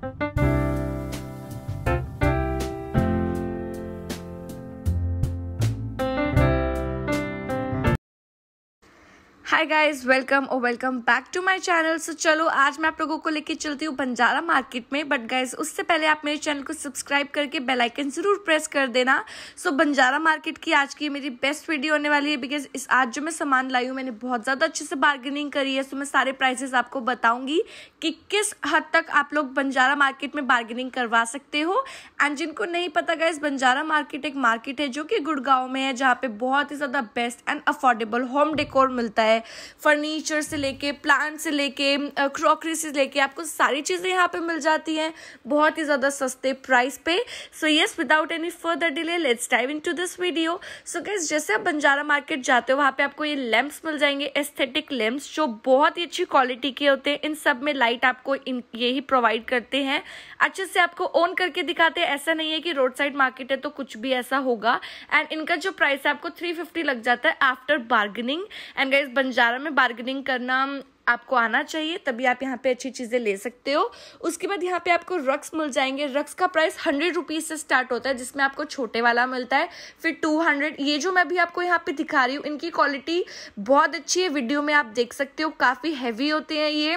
thank you hi guys welcome और welcome back to my channel so चलो आज मैं आप लोगों को लेके चलती हूँ बंजारा मार्केट में बट गाइस उससे पहले आप मेरे चैनल को सब्सक्राइब करके बेल आइकन जरूर प्रेस कर देना सो so, बंजारा मार्केट की आज की मेरी बेस्ट वीडियो होने वाली है बिकॉज इस आज जो मैं सामान लाई हूँ मैंने बहुत ज़्यादा अच्छे से बार्गेनिंग करी है सो so मैं सारे प्राइजेस आपको बताऊँगी कि किस हद तक आप लोग बंजारा मार्केट में बार्गेनिंग करवा सकते हो एंड जिनको नहीं पता गाइज बंजारा मार्केट एक मार्केट है जो कि गुड़गांव में है जहाँ पे बहुत ही ज़्यादा best and affordable home decor मिलता है है फर्नीचर से लेके प्लांट से लेके क्रॉकरी से लेके आपको सारी चीज़ें यहाँ पे मिल जाती हैं बहुत ही ज़्यादा सस्ते प्राइस पे so yes without any further delay let's dive into this video so guys जैसे आप बंजारा मार्केट जाते हो वहाँ पर आपको ये लैम्प्स मिल जाएंगे एस्थेटिक लैम्प्स जो बहुत ही अच्छी क्वालिटी के होते हैं इन सब में लाइट आपको इन यही प्रोवाइड करते हैं अच्छे से आपको ऑन करके दिखाते हैं ऐसा नहीं है कि रोड साइड मार्केट है तो कुछ भी ऐसा होगा एंड इनका जो प्राइस है आपको 350 लग जाता है after bargaining and guys Banjara में बार्गेनिंग करना आपको आना चाहिए तभी आप यहाँ पे अच्छी चीज़ें ले सकते हो उसके बाद यहाँ पे आपको रक्स मिल जाएंगे रक्स का प्राइस हंड्रेड रुपीज़ से स्टार्ट होता है जिसमें आपको छोटे वाला मिलता है फिर टू हंड्रेड ये जो मैं भी आपको यहाँ पे दिखा रही हूँ इनकी क्वालिटी बहुत अच्छी है वीडियो में आप देख सकते हो काफ़ी हैवी होते हैं ये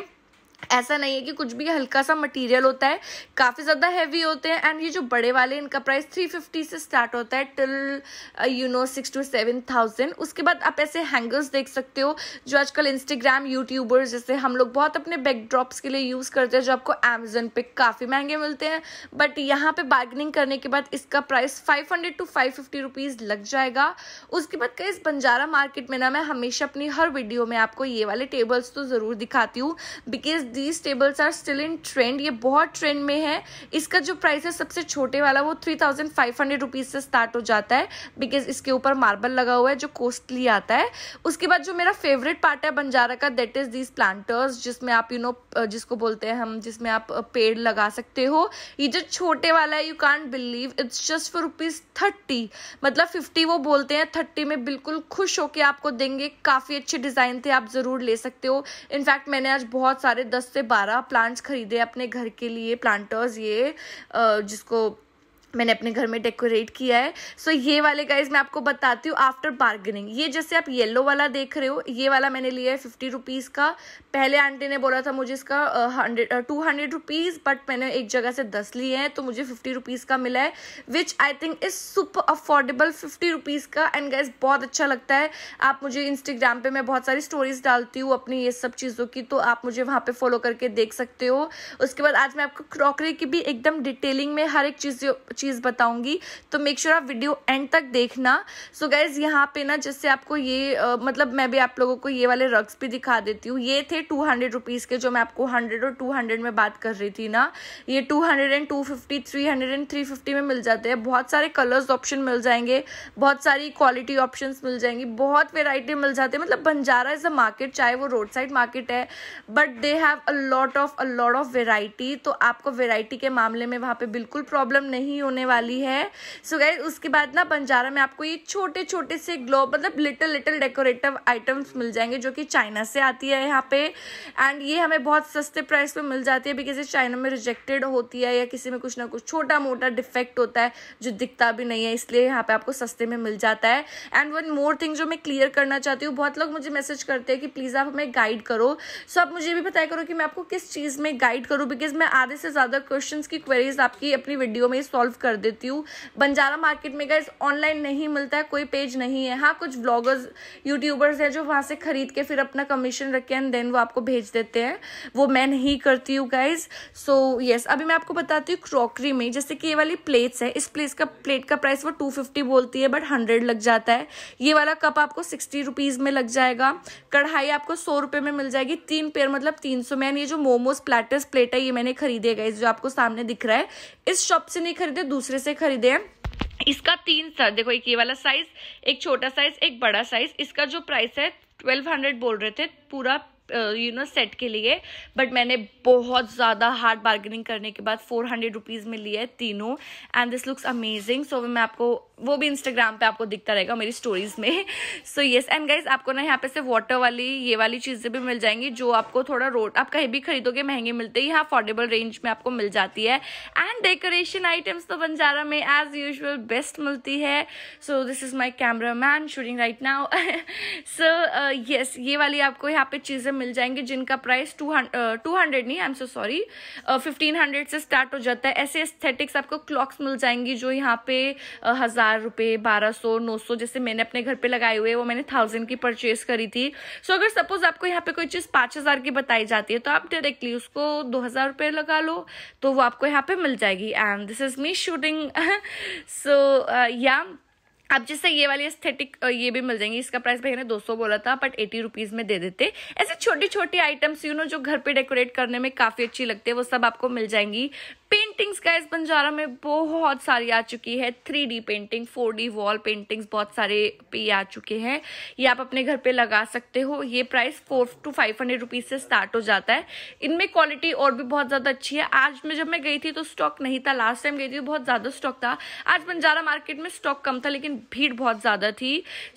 ऐसा नहीं है कि कुछ भी हल्का सा मटेरियल होता है काफ़ी ज़्यादा हैवी होते हैं एंड ये जो बड़े वाले इनका प्राइस 350 से स्टार्ट होता है till you know six to seven thousand उसके बाद आप ऐसे हैंगर्स देख सकते हो जो आजकल इंस्टाग्राम यूट्यूबर्स जैसे हम लोग बहुत अपने बैकड्रॉप्स के लिए यूज़ करते हैं जो आपको अमेजोन पे काफ़ी महंगे मिलते हैं बट यहाँ पर बार्गनिंग करने के बाद इसका price five hundred to five fifty rupees लग जाएगा उसके बाद कई बंजारा मार्केट में ना मैं हमेशा अपनी हर वीडियो में आपको ये वाले टेबल्स तो ज़रूर दिखाती हूँ because these tables are still in trend ये बहुत ट्रेंड में है इसका जो प्राइस है सबसे छोटे वाला वो three thousand five hundred rupees से स्टार्ट हो जाता है बिकॉज इसके ऊपर मार्बल लगा हुआ है जो कॉस्टली आता है उसके बाद जो मेरा फेवरेट पार्ट है बंजारा का दैट इज़ दीज प्लांटर्स जिसमें आप यू you नो know, जिसको बोलते हैं हम जिसमें आप पेड़ लगा सकते हो ये जो छोटे वाला है you can't believe it's just for rupees thirty मतलब फिफ्टी वो बोलते हैं थर्टी में बिल्कुल खुश होकर आपको देंगे काफ़ी अच्छे डिज़ाइन थे आप ज़रूर ले सकते हो इनफैक्ट मैंने आज बहुत सारे दस दस से बारह प्लांट्स खरीदे अपने घर के लिए प्लांटर्स ये जिसको मैंने अपने घर में डेकोरेट किया है सो so, ये वाले गाइज मैं आपको बताती हूँ आफ्टर बार्गेनिंग ये जैसे आप येलो वाला देख रहे हो ये वाला मैंने लिया है फिफ्टी रुपीज़ का पहले आंटी ने बोला था मुझे इसका hundred two hundred rupees but मैंने एक जगह से दस लिए हैं तो मुझे फिफ्टी रुपीज़ का मिला है which I think is super affordable fifty rupees का एंड गाइज बहुत अच्छा लगता है आप मुझे इंस्टाग्राम पर मैं बहुत सारी स्टोरीज़ डालती हूँ अपनी ये सब चीज़ों की तो आप मुझे वहाँ पर फॉलो करके देख सकते हो उसके बाद आज मैं आपको क्रॉकरी की भी एकदम डिटेलिंग में हर एक चीज़ चीज़ बताऊंगी तो मेक श्योर sure आप वीडियो एंड तक देखना सो so गाइज यहाँ पे ना जैसे आपको ये uh, मतलब मैं भी आप लोगों को ये वाले रग्स भी दिखा देती हूँ ये थे टू हंड्रेड रुपीज़ के जो मैं आपको हंड्रेड और टू हंड्रेड में बात कर रही थी ना ये two hundred and two fifty three hundred and three fifty में मिल जाते हैं बहुत सारे कलर्स ऑप्शन मिल जाएंगे बहुत सारी क्वालिटी ऑप्शन मिल जाएंगी बहुत वेराइटी मिल जाती है मतलब बंजारा इज़ अ मार्केट चाहे वो रोड साइड मार्केट है but they have a lot of a lot of variety तो आपको वेराइटी के मामले में वहां पे बिल्कुल प्रॉब्लम नहीं हो होने वाली है सो so गाइज उसके बाद ना बंजारा में आपको ये छोटे छोटे से ग्लोब मतलब लिटिल लिटिल डेकोरेटिव आइटम्स मिल जाएंगे जो कि चाइना से आती है यहाँ पे एंड ये हमें बहुत सस्ते प्राइस पे मिल जाती है बिकॉज ये चाइना में रिजेक्टेड होती है या किसी में कुछ ना कुछ छोटा मोटा डिफेक्ट होता है जो दिखता भी नहीं है इसलिए यहाँ पे आपको सस्ते में मिल जाता है एंड वन मोर थिंग जो मैं क्लियर करना चाहती हूँ बहुत लोग मुझे मैसेज करते हैं कि प्लीज़ आप हमें गाइड करो सो so आप मुझे भी बताया करो कि मैं आपको किस चीज़ में गाइड करूँ बिकॉज मैं आधे से ज़्यादा क्वेश्चन की क्वेरीज आपकी अपनी वीडियो में सॉल्व कर देती हूँ बंजारा मार्केट में गाइज ऑनलाइन नहीं मिलता है कोई पेज नहीं है हाँ कुछ ब्लॉगर्स यूट्यूबर्स हैं जो वहाँ से खरीद के फिर अपना कमीशन रखे एंड देन वो आपको भेज देते हैं वो मैं नहीं करती हूँ गाइज सो यस अभी मैं आपको बताती हूँ क्रॉकरी में जैसे कि ये वाली प्लेट्स है इस प्लेट का प्लेट का प्राइस वो टू फिफ्टी बोलती है बट हंड्रेड लग जाता है ये वाला कप आपको सिक्सटी रुपीज़ में लग जाएगा कढ़ाई आपको सौ रुपये में मिल जाएगी तीन पेयर मतलब तीन सौ मैंने ये जो मोमोज प्लेटर्स प्लेट है ये मैंने खरीदे गए जो आपको सामने दिख रहा है इस शॉप से नहीं खरीदे दूसरे से खरीदे हैं इसका तीन सर देखो एक ये वाला साइज एक छोटा साइज एक बड़ा साइज इसका जो प्राइस है ट्वेल्व हंड्रेड बोल रहे थे पूरा यू नो सेट के लिए बट मैंने बहुत ज़्यादा हार्ड बार्गेनिंग करने के बाद फोर हंड्रेड रुपीज़ में लिया है तीनों and this looks amazing so मैं आपको वो भी इंस्टाग्राम पे आपको दिखता रहेगा मेरी स्टोरीज में सो येस एंड गाइज आपको ना यहाँ पे से वाटर वाली ये वाली चीज़ें भी मिल जाएंगी जो आपको थोड़ा रोड आप कहीं भी खरीदोगे महंगे मिलते हैं यहाँ अफोर्डेबल रेंज में आपको मिल जाती है एंड डेकोरेशन आइटम्स तो बंजारा में एज यूजल बेस्ट मिलती है so this is my camera man shooting right now so yes ये वाली आपको यहाँ पे चीज़ें मिल जाएंगी जिनका प्राइस टू टू हंड्रेड नहीं I am so sorry fifteen hundred से स्टार्ट हो जाता है ऐसे एस्थेटिक्स आपको क्लॉक्स मिल जाएंगी जो यहाँ पे uh, हज़ार हजार रुपये बारह सौ नौ सौ जैसे मैंने अपने घर पे लगाए हुए वो मैंने थाउजेंड की परचेज करी थी सो so, अगर सपोज आपको यहाँ पे कोई चीज़ पांच हजार की बताई जाती है तो आप डायरेक्टली उसको दो हजार रुपये लगा लो तो वो आपको यहाँ पे मिल जाएगी and this is me shooting so या अब जैसे ये वाली एस्थेटिक uh, ये भी मिल जाएंगी इसका प्राइस भैया ने 200 बोला था बट एटी रुपीज़ में दे देते ऐसे छोटी छोटी आइटम्स यू नो जो घर पे डेकोरेट करने में काफ़ी अच्छी लगती है वो सब आपको मिल जाएंगी पेंटिंग्स का इस बंजारा में बहुत सारी आ चुकी है three D painting four D wall paintings बहुत सारे पे आ चुके हैं ये आप अपने घर पे लगा सकते हो ये price four to five hundred rupees से स्टार्ट हो जाता है इनमें क्वालिटी और भी बहुत ज़्यादा अच्छी है आज में जब मैं गई थी तो स्टॉक नहीं था लास्ट टाइम गई थी तो बहुत ज़्यादा स्टॉक था आज बंजारा मार्केट में स्टॉक कम था लेकिन भीड़ बहुत ज़्यादा थी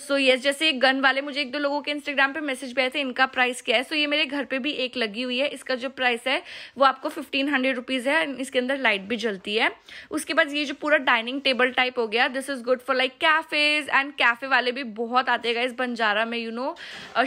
सो so, येस yes, जैसे गन वाले मुझे एक दो लोगों के इंस्टाग्राम पर मैसेज भी आए थे इनका प्राइस क्या है सो so, ये मेरे घर पर भी एक लगी हुई है इसका जो प्राइस है वो आपको फिफ्टीन हंड्रेड रुपीज़ है इसके अंदर लाइट भी जलती है उसके बाद ये जो पूरा डाइनिंग टेबल टाइप हो गया this is good for like cafes and cafe वाले भी बहुत आते हैं इस बंजारा में यू नो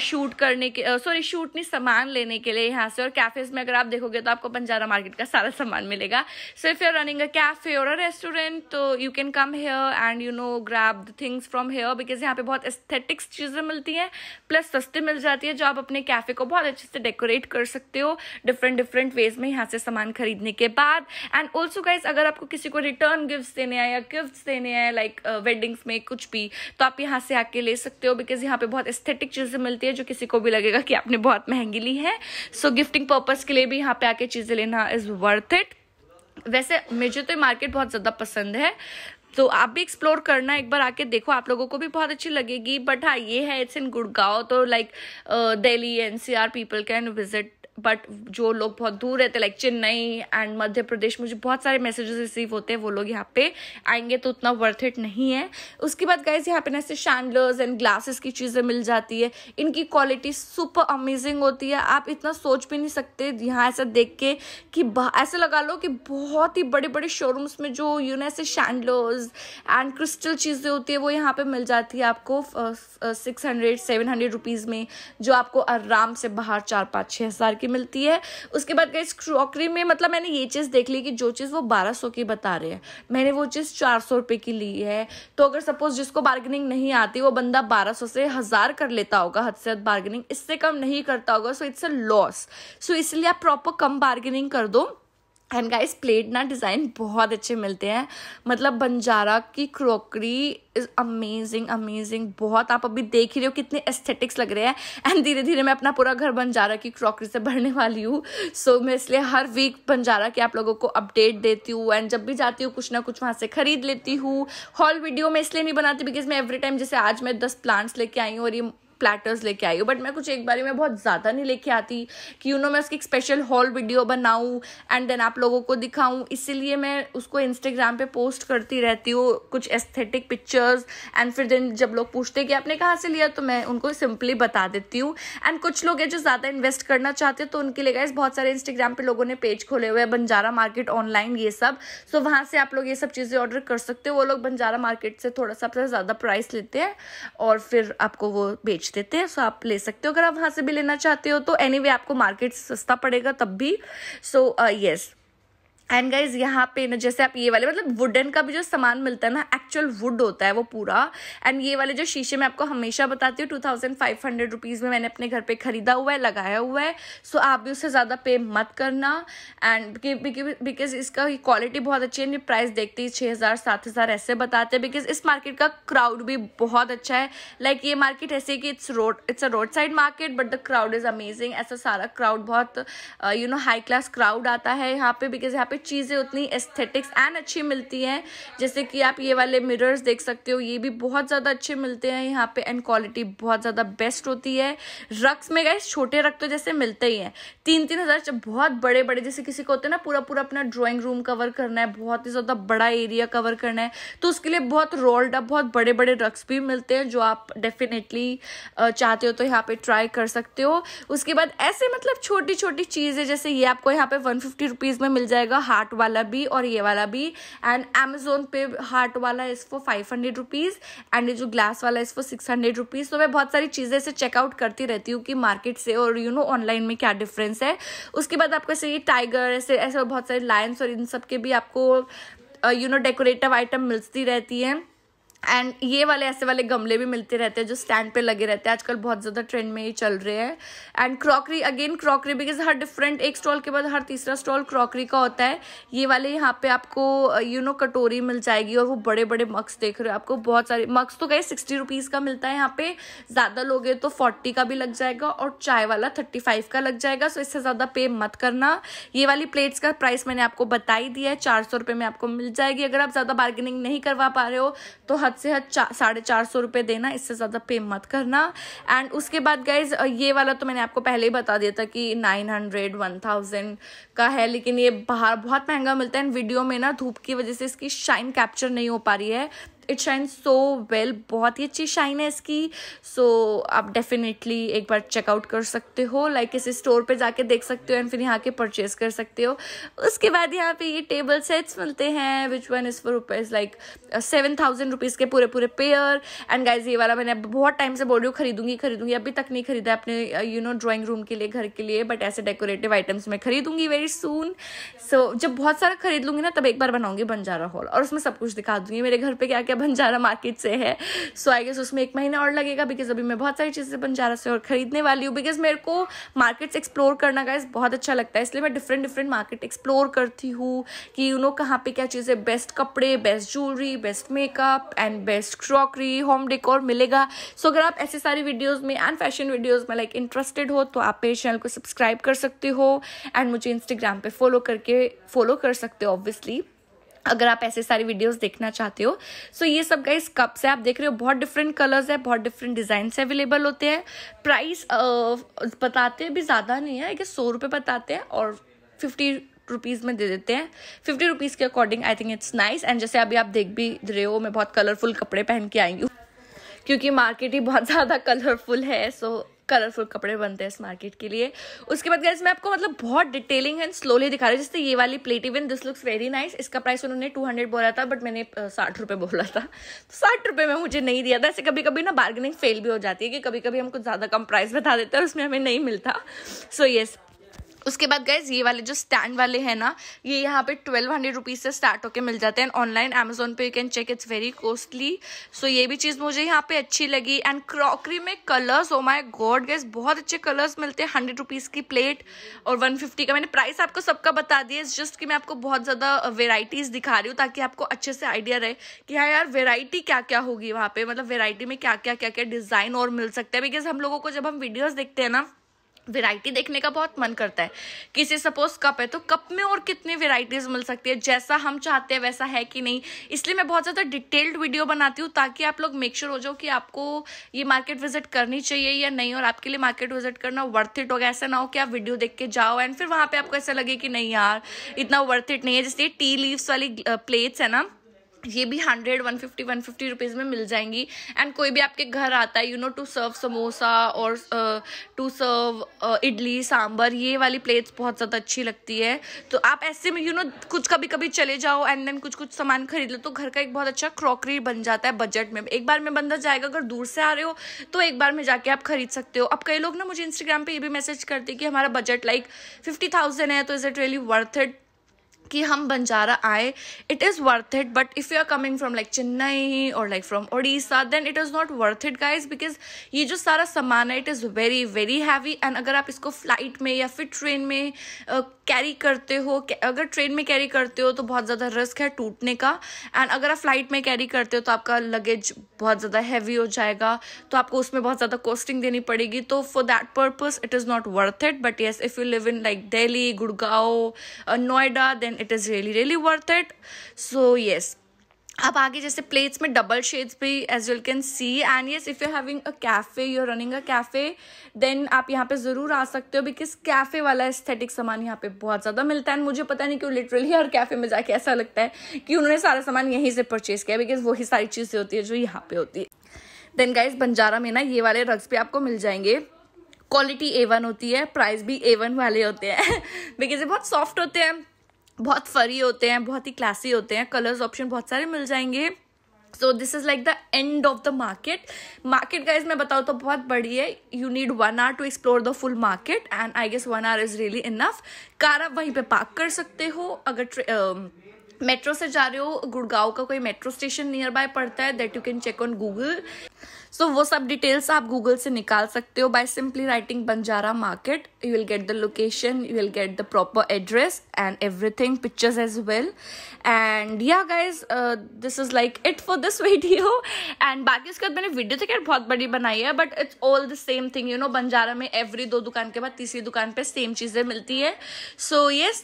शूट करने के सॉरी शूट नहीं सामान लेने के लिए यहाँ से और कैफेज में अगर आप देखोगे तो आपको बंजारा मार्केट का सारा सामान मिलेगा so if you're running a cafe और अ रेस्टोरेंट तो you can come here and you know grab the things from here because यहाँ पे बहुत एस्थेटिक्स चीज़ें मिलती हैं प्लस सस्ती मिल जाती है जो आप अपने कैफे को बहुत अच्छे से डेकोरेट कर सकते हो डिफरेंट डिफरेंट वेज में यहाँ से सामान खरीदने के बाद एंड ऑल्सो गाइज अगर आपको किसी को रिटर्न गिफ्ट देने हैं या गिफ्ट देने हैं लाइक वेडिंग्स uh, में कुछ भी तो आप यहाँ से आके ले सकते हो बिकॉज यहाँ पे बहुत एस्थेटिक चीज़ें मिलती है जो किसी को भी लगेगा कि आपने बहुत महंगी ली है सो गिफ्टिंग पर्पज के लिए भी यहाँ पे आके चीज़ें लेना इज़ वर्थ इट वैसे मुझे तो मार्केट बहुत ज़्यादा पसंद है तो आप भी एक्सप्लोर करना एक बार आके देखो आप लोगों को भी बहुत अच्छी लगेगी बट हाँ ये है इट्स इन गुड़गांव तो like Delhi NCR people can visit but जो लोग बहुत दूर रहते लाइक चेन्नई एंड मध्य प्रदेश मुझे बहुत सारे मैसेजेस रिसीव होते हैं वो लोग यहाँ पे आएंगे तो उतना वर्थ इट नहीं है उसके बाद गाइज यहाँ पे ना ऐसे शैंडलर्स एंड ग्लासेस की चीज़ें मिल जाती है इनकी क्वालिटी सुपर अमेजिंग होती है आप इतना सोच भी नहीं सकते यहाँ ऐसा देख के कि ऐसा लगा लो कि बहुत ही बड़े बड़े शोरूम्स में जो यू ना ऐसे शैंडलर्स एंड क्रिस्टल चीज़ें होती है वो यहाँ पर मिल जाती है आपको six hundred seven hundred rupees में जो आपको आराम से बाहर चार पाँच छः हज़ार की मिलती है उसके बाद गई क्रॉकरी में मतलब मैंने ये चीज़ देख ली कि जो चीज़ वो बारह सौ की बता रहे हैं मैंने वो चीज़ चार सौ रुपये की ली है तो अगर सपोज जिसको बार्गेनिंग नहीं आती वो बंदा बारह सौ से हज़ार कर लेता होगा हद से हद बार्गेनिंग इससे कम नहीं करता होगा सो इट्स अ लॉस सो इसलिए आप प्रॉपर कम बार्गेनिंग कर दो एंड गाइस प्लेट ना डिज़ाइन बहुत अच्छे मिलते हैं मतलब बंजारा की क्रॉकरी इज़ अमेजिंग अमेजिंग बहुत आप अभी देख ही रहे हो कितने एस्थेटिक्स लग रहे हैं एंड धीरे धीरे मैं अपना पूरा घर बंजारा की क्रॉकरी से भरने वाली हूँ सो so, मैं इसलिए हर वीक बंजारा की आप लोगों को अपडेट देती हूँ एंड जब भी जाती हूँ कुछ ना कुछ वहाँ से खरीद लेती हूँ हॉल वीडियो मैं इसलिए नहीं बनाती बिकॉज मैं एवरी टाइम जैसे आज मैं दस प्लांट्स लेके आई हूँ और ये प्लेटर्स लेके आई हूँ बट मैं कुछ एक बारी में बहुत ज़्यादा नहीं लेके आती कि यू नो मैं उसकी एक स्पेशल हॉल वीडियो बनाऊँ एंड देन आप लोगों को दिखाऊँ इसीलिए मैं उसको इंस्टाग्राम पे पोस्ट करती रहती हूँ कुछ एस्थेटिक पिक्चर्स एंड फिर देन जब लोग पूछते कि आपने कहाँ से लिया तो मैं उनको सिंपली बता देती हूँ एंड कुछ लोग हैं जो ज़्यादा इन्वेस्ट करना चाहते हैं तो उनके लिए गए बहुत सारे इंस्टाग्राम पर लोगों ने पेज खोले हुए हैं बंजारा मार्केट ऑनलाइन ये सब सो वहाँ से आप लोग ये सब चीज़ें ऑर्डर कर सकते हो वो लोग बंजारा मार्केट से थोड़ा सा ज़्यादा प्राइस लेते हैं और फिर आपको वो बेच बेच देते हैं सो आप ले सकते हो अगर आप वहाँ से भी लेना चाहते हो तो एनी anyway, आपको मार्केट सस्ता पड़ेगा तब भी so so, yes uh, yes. And guys यहाँ पे ना जैसे आप ये वाले मतलब वुडन का भी जो सामान मिलता है ना एक्चुअल वुड होता है वो पूरा एंड ये वाले जो शीशे मैं आपको हमेशा बताती हूँ two thousand five hundred rupees में मैंने अपने घर पे खरीदा हुआ है लगाया हुआ है सो आप भी उससे ज़्यादा पे मत करना एंड बिकॉज इसका क्वालिटी बहुत अच्छी है प्राइस देखते ही छः हज़ार सात हज़ार ऐसे बताते हैं बिकॉज इस मार्केट का क्राउड भी बहुत अच्छा है लाइक like ये मार्केट ऐसे कि it's road it's a road side market but the crowd is amazing ऐसा सारा क्राउड बहुत you know high class crowd आता है यहाँ पे बिकॉज यहाँ पे पे चीज़ें उतनी एस्थेटिक्स एंड अच्छी मिलती हैं जैसे कि आप ये वाले मिरर्स देख सकते हो ये भी बहुत ज़्यादा अच्छे मिलते हैं यहाँ पे एंड क्वालिटी बहुत ज़्यादा बेस्ट होती है रक्स में गए छोटे रख तो जैसे मिलते ही हैं तीन तीन हज़ार बहुत बड़े बड़े जैसे किसी को होते हैं ना पूरा पूरा अपना ड्रॉइंग रूम कवर करना है बहुत ही ज़्यादा बड़ा एरिया कवर करना है तो उसके लिए बहुत रोल्ड अप बहुत बड़े बड़े रक्स भी मिलते हैं जो आप डेफिनेटली चाहते हो तो यहाँ पर ट्राई कर सकते हो उसके बाद ऐसे मतलब छोटी छोटी चीज़ें जैसे ये आपको यहाँ पे वन फिफ्टी रुपीज़ में मिल जाएगा हार्ट वाला भी और ये वाला भी एंड अमेजोन पे हार्ट वाला is for five hundred rupees and ये जो ग्लास वाला is for six hundred rupees तो मैं बहुत सारी चीज़ें से चेकआउट करती रहती हूँ कि मार्केट से और यू नो ऑनलाइन में क्या डिफरेंस है उसके बाद आपको ऐसे ये टाइगर ऐसे ऐसे बहुत सारे लाइन्स और इन सब के भी आपको यू नो डेकोरेटिव आइटम मिलती रहती हैं एंड ये वाले ऐसे वाले गमले भी मिलते रहते हैं जो स्टैंड पे लगे रहते हैं आजकल बहुत ज़्यादा ट्रेंड में ये चल रहे हैं and crockery again crockery because हर डिफरेंट एक स्टॉल के बाद हर तीसरा स्टॉल क्रॉकरी का होता है ये वाले यहाँ पे आपको यू नो कटोरी मिल जाएगी और वो बड़े बड़े मक्स देख रहे हो आपको बहुत सारे मक्स तो गए सिक्सटी रुपीज़ का मिलता है यहाँ पे ज़्यादा लोगे तो फोर्टी का भी लग जाएगा और चाय वाला थर्टी फाइव का लग जाएगा सो इससे ज़्यादा पे मत करना ये वाली प्लेट्स का प्राइस मैंने आपको बता ही दिया है चार सौ रुपये में आपको मिल जाएगी अगर आप ज़्यादा बार्गेनिंग नहीं करवा पा रहे हो तो हद से हद साढ़े चार सौ रुपये देना इससे ज़्यादा पे मत करना एंड उसके बाद गाइज ये वाला तो मैंने आपको पहले ही बता दिया था कि नाइन हंड्रेड वन थाउजेंड का है लेकिन ये बाहर बहुत महंगा मिलता है एंड वीडियो में ना धूप की वजह से इसकी शाइन कैप्चर नहीं हो पा रही है इट शाइन सो वेल बहुत ही अच्छी शाइन है इसकी सो so, आप डेफिनेटली एक बार चेकआउट कर सकते हो लाइक like, इस स्टोर पे जाके देख सकते हो एंड फिर यहाँ के परचेज कर सकते हो उसके बाद यहाँ पे ये टेबल सेट्स मिलते हैं which one is for rupees like seven thousand rupees के पूरे पूरे पेयर एंड गाइज ये वाला मैंने बहुत टाइम से बोल रही हूँ खरीदूंगी खरीदूंगी अभी तक नहीं खरीदा अपने यू नो ड्राॅइंग रूम के लिए घर के लिए बट ऐसे डेकोरेटिव आइटम्स मैं खरीदूंगी वेरी सून सो जब बहुत सारा खरीद लूंगी ना तब एक बार बनाऊंगी बन जा रहा हॉल और उसमें सब कुछ दिखा दूंगी मेरे घर पर क्या क्या है बंजारा मार्केट से है सो आई गेस उसमें एक महीना और लगेगा बिकॉज अभी मैं बहुत सारी चीज़ें बंजारा से और ख़रीदने वाली हूँ बिकॉज मेरे को मार्केट्स एक्सप्लोर करना गाइज बहुत अच्छा लगता है इसलिए मैं डिफरेंट डिफरेंट मार्केट एक्सप्लोर करती हूँ कि यू नो कहाँ पर क्या चीज़ें बेस्ट कपड़े best jewellery best makeup and best crockery home decor मिलेगा सो अगर आप ऐसे सारी वीडियोज़ में एंड फैशन वीडियोज़ में लाइक इंटरेस्टेड हो तो आप मेरे चैनल को सब्सक्राइब कर सकते हो एंड मुझे इंस्टाग्राम पर फॉलो करके फॉलो कर सकते हो ऑब्वियसली अगर आप ऐसे सारी वीडियोस देखना चाहते हो सो so ये सब गाइस कप्स है आप देख रहे हो बहुत डिफरेंट कलर्स है बहुत डिफरेंट डिजाइन अवेलेबल होते हैं प्राइस बताते भी ज़्यादा नहीं है कि सौ रुपये बताते हैं और फिफ्टी रुपीज़ में दे देते हैं फिफ्टी रुपीज़ के according I think it's nice and जैसे अभी आप देख भी रहे हो मैं बहुत कलरफुल कपड़े पहन के आई हूँ क्योंकि मार्केट ही बहुत ज़्यादा कलरफुल है सो so कलरफुल कपड़े बनते हैं इस मार्केट के लिए उसके बाद गैस मैं आपको मतलब बहुत डिटेलिंग एंड स्लोली दिखा रही हूँ जैसे ये वाली plate even this looks very nice इसका प्राइस उन्होंने टू हंड्रेड बोला था बट मैंने साठ रुपये बोला था तो साठ रुपये में मुझे नहीं दिया था ऐसे कभी कभी ना बार्गेनिंग फेल भी हो जाती है कि कभी कभी हम कुछ ज़्यादा कम प्राइस बता देते हैं और उसमें हमें नहीं मिलता सो so, येस yes, उसके बाद गए ये वाले जो स्टैंड वाले हैं ना ये यहाँ पे ट्वेल्व हंड्रेड रुपीज़ से स्टार्ट होके मिल जाते हैं ऑनलाइन अमेजोन पे you can check it's very costly so ये भी चीज़ मुझे यहाँ पे अच्छी लगी एंड क्रॉकरी में colours oh my god guys बहुत अच्छे कलर्स मिलते हैं हंड्रेड रुपीज़ की प्लेट और वन फिफ्टी का मैंने प्राइस आपको सबका बता दिया इस जस्ट कि मैं आपको बहुत ज़्यादा वेराइटीज़ uh, दिखा रही हूँ ताकि आपको अच्छे से आइडिया रहे कि हाँ यार वेराइटी क्या क्या होगी वहाँ पे मतलब वेराइटी में क्या क्या क्या क्या डिज़ाइन और मिल सकता है बिकॉज हम लोगों को जब हम वीडियोज़ देखते हैं ना वेराइटी देखने का बहुत मन करता है किसी सपोज कप है तो कप में और कितनी वेराइटीज़ मिल सकती है जैसा हम चाहते हैं वैसा है कि नहीं इसलिए मैं बहुत ज़्यादा डिटेल्ड वीडियो बनाती हूँ ताकि आप लोग मेक श्योर sure हो जाओ कि आपको ये मार्केट विजिट करनी चाहिए या नहीं और आपके लिए मार्केट विजिट करना वर्थ इट होगा ऐसा ना हो कि आप वीडियो देख के जाओ एंड फिर वहाँ पर आपको ऐसा लगे कि नहीं यार इतना वर्थ इट नहीं है जैसे टी लीव्स वाली प्लेट्स है ना ये भी hundred one fifty one fifty rupees में मिल जाएंगी एंड कोई भी आपके घर आता है you know to serve samosa और टू सर्व इडली सांबर ये वाली प्लेट्स बहुत ज़्यादा अच्छी लगती है तो आप ऐसे में यू you नो know, कुछ कभी कभी चले जाओ एंड देन कुछ कुछ सामान खरीद लो तो घर का एक बहुत अच्छा क्रॉकरी बन जाता है बजट में एक बार में बंदा जाएगा अगर दूर से आ रहे हो तो एक बार में जाके आप खरीद सकते हो अब कई लोग ना मुझे इंस्टाग्राम पर ये भी मैसेज करते कि हमारा बजट लाइक फिफ्टी है तो is it really worth it कि हम बंजारा आए it is worth it but if you are coming from like Chennai और like from Orissa then it is not worth it guys because ये जो सारा सामान है it is very very heavy and अगर आप इसको फ्लाइट में या फिर ट्रेन में कैरी uh, करते हो अगर ट्रेन में कैरी करते हो तो बहुत ज़्यादा रिस्क है टूटने का एंड अगर आप फ्लाइट में कैरी करते हो तो आपका लगेज बहुत ज़्यादा हैवी हो जाएगा तो आपको उसमें बहुत ज़्यादा कॉस्टिंग देनी पड़ेगी तो for that purpose it is not worth it but yes if you live in like Delhi Gurgaon Noida then and it is really really worth it so yes अब आगे जैसे प्लेट्स में डबल शेड्स भी as you can see and yes if you having a cafe you are running a cafe then आप यहाँ पे ज़रूर आ सकते हो बिकॉज कैफ़े वाला एस्थेटिक सामान यहाँ पे बहुत ज़्यादा मिलता है एंड मुझे पता नहीं क्यों लिटरली हर कैफ़े में जाके ऐसा लगता है कि उन्होंने सारा सामान यहीं से परचेज़ किया बिकॉज वही सारी चीज़ें होती है जो यहाँ पे होती है देन गाइज बंजारा में ना ये वाले रग्स भी आपको मिल जाएंगे क्वालिटी ए वन होती है प्राइस भी ए वन वाले होते हैं बिकॉज ये बहुत सॉफ्ट होते हैं बहुत फरी होते हैं बहुत ही क्लासी होते हैं कलर्स ऑप्शन बहुत सारे मिल जाएंगे so this is like the end of the market market का इसमें बताऊँ तो बहुत बड़ी है you need one or two explore the full market and I guess one or is really enough कार आप वहीं पर पार्क कर सकते हो अगर मेट्रो um, से जा रहे हो गुड़गांव का कोई मेट्रो स्टेशन नियर बाय पड़ता है that you can check on Google so so, वो सब डिटेल्स आप गूगल से निकाल सकते हो by simply writing Banjara market you will get the location you will get the proper address and everything pictures as well and yeah guys this is like it for this video and बाकी उसके बाद मैंने video तो खैर बहुत बड़ी बनाई है but it's all the same thing you know Banjara में एवरी दो दुकान के बाद तीसरी दुकान पर सेम चीज़ें मिलती है सो so, येस yes,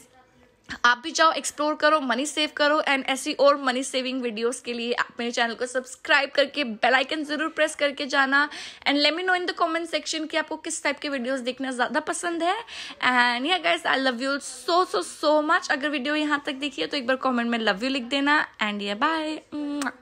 आप भी जाओ एक्सप्लोर करो मनी सेव करो एंड ऐसी और मनी सेविंग वीडियोस के लिए आप मेरे चैनल को सब्सक्राइब करके बेल आइकन जरूर प्रेस करके जाना and let me know in the comment section कि आपको किस टाइप के वीडियोस देखना ज़्यादा पसंद है and yeah guys I love you so so so much अगर वीडियो यहाँ तक देखिए तो एक बार कॉमेंट में लव यू लिख देना एंड या बाय